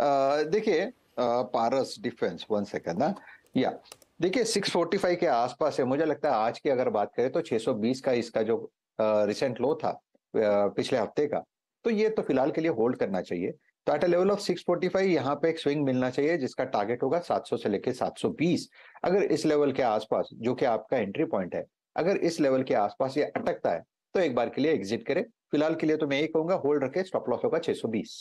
देखिए पारस defence one second ना हाँ। या देखिए 645 के आसपास है मुझे लगता है आज की अगर बात करें तो 620 का इसका जो रिसेंट लो था पिछले हफ्ते का तो ये तो फिलहाल के लिए होल्ड करना चाहिए तो एट अ लेवल ऑफ 645 यहाँ पे एक स्विंग मिलना चाहिए जिसका टारगेट होगा 700 से लेके 720 अगर इस लेवल के आसपास जो कि आपका एंट्री पॉइंट है अगर इस लेवल के आसपास ये अटकता है तो एक बार के लिए एग्जिट करें फिलहाल के लिए तो मैं ये कहूंगा होल्ड रखे स्टॉप लॉस होगा बीस